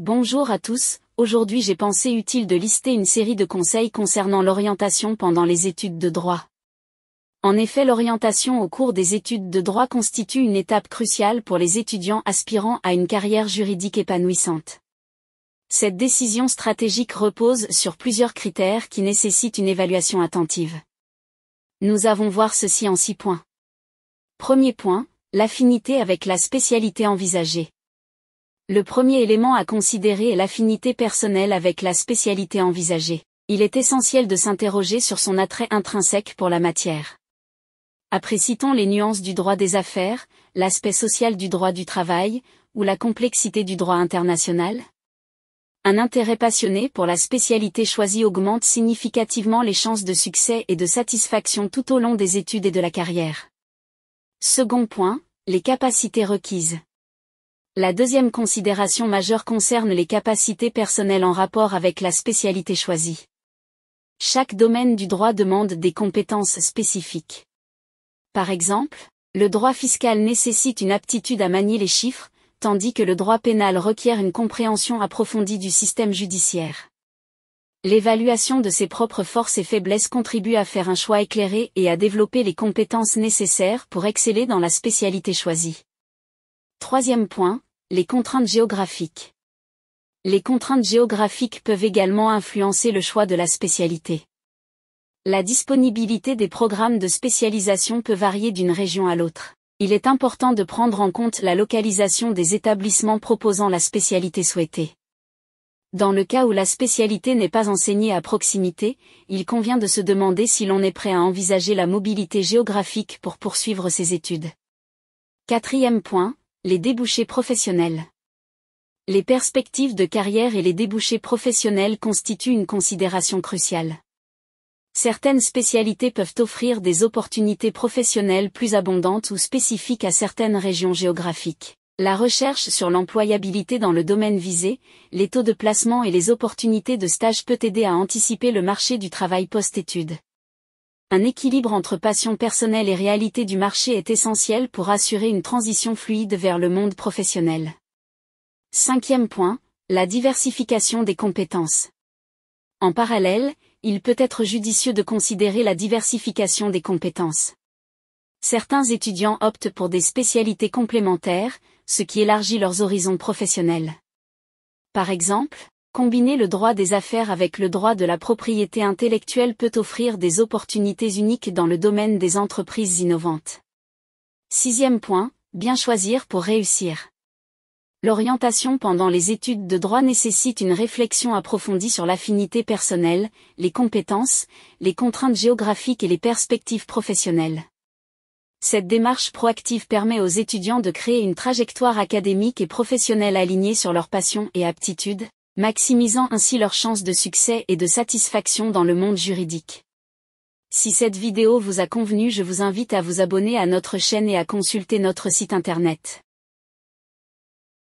Bonjour à tous, aujourd'hui j'ai pensé utile de lister une série de conseils concernant l'orientation pendant les études de droit. En effet l'orientation au cours des études de droit constitue une étape cruciale pour les étudiants aspirant à une carrière juridique épanouissante. Cette décision stratégique repose sur plusieurs critères qui nécessitent une évaluation attentive. Nous avons voir ceci en six points. Premier point, l'affinité avec la spécialité envisagée. Le premier élément à considérer est l'affinité personnelle avec la spécialité envisagée. Il est essentiel de s'interroger sur son attrait intrinsèque pour la matière. Apprécitons les nuances du droit des affaires, l'aspect social du droit du travail, ou la complexité du droit international Un intérêt passionné pour la spécialité choisie augmente significativement les chances de succès et de satisfaction tout au long des études et de la carrière. Second point, les capacités requises. La deuxième considération majeure concerne les capacités personnelles en rapport avec la spécialité choisie. Chaque domaine du droit demande des compétences spécifiques. Par exemple, le droit fiscal nécessite une aptitude à manier les chiffres, tandis que le droit pénal requiert une compréhension approfondie du système judiciaire. L'évaluation de ses propres forces et faiblesses contribue à faire un choix éclairé et à développer les compétences nécessaires pour exceller dans la spécialité choisie. Troisième point, les contraintes géographiques. Les contraintes géographiques peuvent également influencer le choix de la spécialité. La disponibilité des programmes de spécialisation peut varier d'une région à l'autre. Il est important de prendre en compte la localisation des établissements proposant la spécialité souhaitée. Dans le cas où la spécialité n'est pas enseignée à proximité, il convient de se demander si l'on est prêt à envisager la mobilité géographique pour poursuivre ses études. Quatrième point, les débouchés professionnels. Les perspectives de carrière et les débouchés professionnels constituent une considération cruciale. Certaines spécialités peuvent offrir des opportunités professionnelles plus abondantes ou spécifiques à certaines régions géographiques. La recherche sur l'employabilité dans le domaine visé, les taux de placement et les opportunités de stage peut aider à anticiper le marché du travail post-études un équilibre entre passion personnelle et réalité du marché est essentiel pour assurer une transition fluide vers le monde professionnel. Cinquième point, la diversification des compétences. En parallèle, il peut être judicieux de considérer la diversification des compétences. Certains étudiants optent pour des spécialités complémentaires, ce qui élargit leurs horizons professionnels. Par exemple, Combiner le droit des affaires avec le droit de la propriété intellectuelle peut offrir des opportunités uniques dans le domaine des entreprises innovantes. Sixième point, bien choisir pour réussir. L'orientation pendant les études de droit nécessite une réflexion approfondie sur l'affinité personnelle, les compétences, les contraintes géographiques et les perspectives professionnelles. Cette démarche proactive permet aux étudiants de créer une trajectoire académique et professionnelle alignée sur leurs passions et aptitudes, maximisant ainsi leurs chances de succès et de satisfaction dans le monde juridique. Si cette vidéo vous a convenu je vous invite à vous abonner à notre chaîne et à consulter notre site internet.